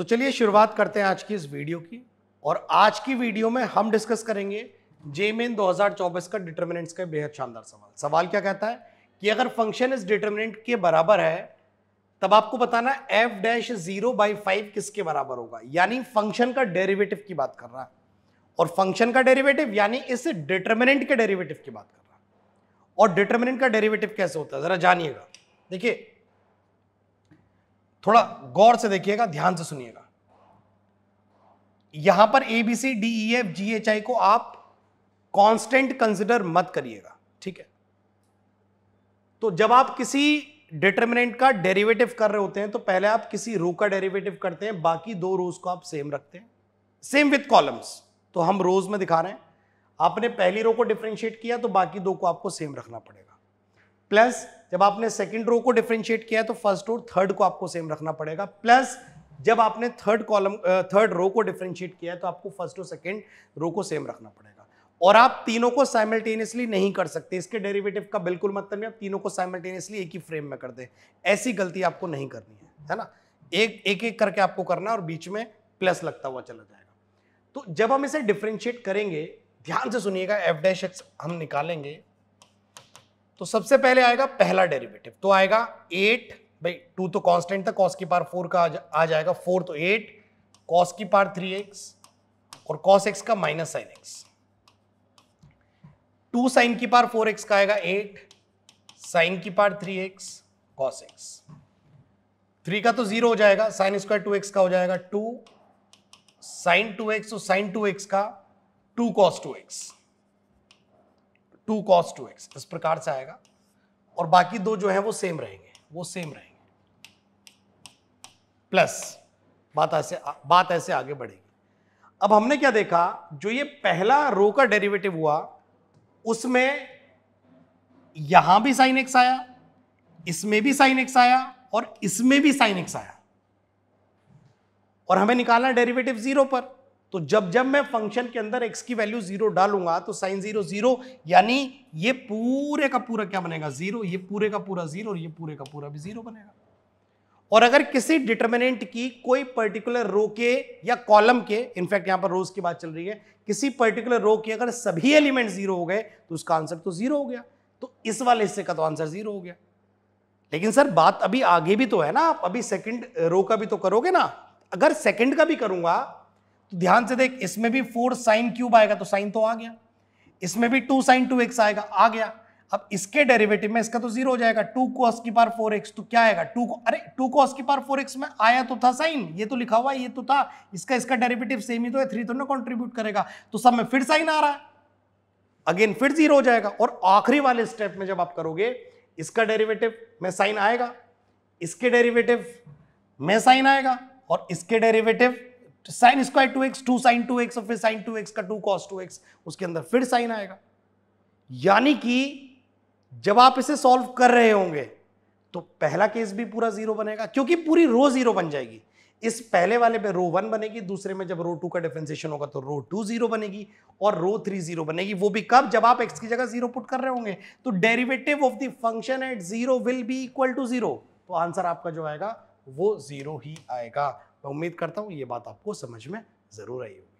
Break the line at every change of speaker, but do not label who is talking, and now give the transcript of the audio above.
तो चलिए शुरुआत करते हैं आज की इस वीडियो की और आज की वीडियो में हम डिस्कस करेंगे जेमेन 2024 का डिटर्मिनेंट्स का बेहद शानदार सवाल सवाल क्या कहता है कि अगर फंक्शन इस डिटर्मिनेंट के बराबर है तब आपको बताना F dash zero by five किसके बराबर होगा यानी फंक्शन का डेरिवेटिव की बात कर रहा है और फंक्शन का डेरिवेटिव यानी इस डिटर्मिनेंट के डेरिवेटिव की बात कर रहा है और डिटर्मिनेंट का डेरिवेटिव कैसे होता है जरा जानिएगा देखिए थोड़ा गौर से देखिएगा ध्यान से सुनिएगा यहां पर A B C D E F G H I को आप कांस्टेंट कंसिडर मत करिएगा ठीक है तो जब आप किसी डिटरमिनेंट का डेरिवेटिव कर रहे होते हैं तो पहले आप किसी रो का डेरिवेटिव करते हैं बाकी दो रोज को आप सेम रखते हैं सेम विथ कॉलम्स तो हम रोज में दिखा रहे हैं आपने पहली रो को डिफ्रेंशिएट किया तो बाकी दो को आपको सेम रखना पड़ेगा प्लस जब आपने सेकेंड रो को डिफ्रेंशिएट किया है तो फर्स्ट और थर्ड को आपको सेम रखना पड़ेगा प्लस जब आपने थर्ड कॉलम थर्ड रो को डिफ्रेंशिएट किया है तो आपको फर्स्ट और सेकेंड रो को सेम रखना पड़ेगा और आप तीनों को साइमल्टेनियसली नहीं कर सकते इसके डेरिवेटिव का बिल्कुल मतलब नहीं आप तीनों को साइमल्टेनियसली एक ही फ्रेम में कर दे ऐसी गलती आपको नहीं करनी है है ना एक एक एक करके आपको करना है और बीच में प्लस लगता हुआ चला जाएगा तो जब हम इसे डिफ्रेंशिएट करेंगे ध्यान से सुनिएगा एफ डैश एक्स हम निकालेंगे तो सबसे पहले आएगा पहला डेरिवेटिव तो आएगा एट भाई टू तो कांस्टेंट था कॉस की पार फोर का आ जाएगा फोर तो एट कॉस की पार थ्री एक्स और कॉस एक्स का minus sine x two sine की पार फोर एक्स का आएगा एट साइन की पार three x cos x three का तो जीरो हो जाएगा साइन स्क्वायर टू एक्स का हो जाएगा टू साइन टू एक्स तो साइन टू एक्स का two cos two x two cos two x इस प्रकार से आएगा और बाकी दो जो है वो सेम रहेंगे वो सेम रहेंगे प्लस बात ऐसे बात ऐसे आगे बढ़ेगी अब हमने क्या देखा जो ये पहला रो का डेरिवेटिव हुआ उसमें यहां भी साइन एक्स आया इसमें भी साइन एक्स आया और इसमें भी साइन एक्स आया और हमें निकालना डेरिवेटिव जीरो पर तो जब जब मैं फंक्शन के अंदर एक्स की वैल्यू जीरो डालूंगा तो साइन जीरो जीरो यानी ये पूरे का पूरा क्या बनेगा जीरो ये पूरे का पूरा जीरो और ये पूरे का पूरा भी जीरो बनेगा और अगर किसी डिटर्मिनेंट की कोई पर्टिकुलर रो के या कॉलम के इनफैक्ट यहां पर रोज की बात चल रही है किसी पर्टिकुलर रो के अगर सभी एलिमेंट जीरो हो गए तो उसका आंसर तो जीरो हो गया तो इस वाले हिस्से का तो आंसर जीरो हो गया लेकिन सर बात अभी आगे भी तो है ना आप अभी सेकंड रो का भी तो करोगे ना अगर सेकंड का भी करूंगा तो ध्यान से देख इसमें भी फोर साइन क्यूब आएगा तो साइन तो आ गया इसमें भी टू साइन टू एक्स आएगा आ गया अब इसके डेरिवेटिव में इसका तो जीरो हो जाएगा टू कॉस की पार फोर एक्स तो क्या आएगा टू अरे टू कॉस की पार फोर एक्स में आया तो था साइन ये तो लिखा हुआ ये तो था इसका इसका डेरिवेटिव सेम ही तो है थ्री तो ना कॉन्ट्रीब्यूट करेगा तो सब में फिर साइन आ रहा है अगेन फिर जीरो हो जाएगा और आखिरी वाले स्टेप में जब आप करोगे इसका डेरिवेटिव में साइन आएगा इसके डेरिवेटिव में साइन आएगा और इसके डेरिवेटिव तो sine square two x two sine two x और फिर साइन टू एक्स का टू कॉस टू एक्स उसके अंदर फिर साइन आएगा यानी कि जब आप इसे सॉल्व कर रहे होंगे तो पहला केस भी पूरा जीरो बनेगा क्योंकि पूरी रो जीरो बन जाएगी इस पहले वाले पे रो वन बनेगी दूसरे में जब रो टू का डिफ्रेंसिएशन होगा तो रो टू जीरो बनेगी और रो थ्री जीरो बनेगी वो भी कब जब आप एक्स की जगह जीरो पुट कर रहे होंगे तो derivative of the function at zero will be equal to zero तो आंसर आपका जो आएगा वो जीरो ही आएगा मैं उम्मीद करता हूँ ये बात आपको समझ में ज़रूर आई होगी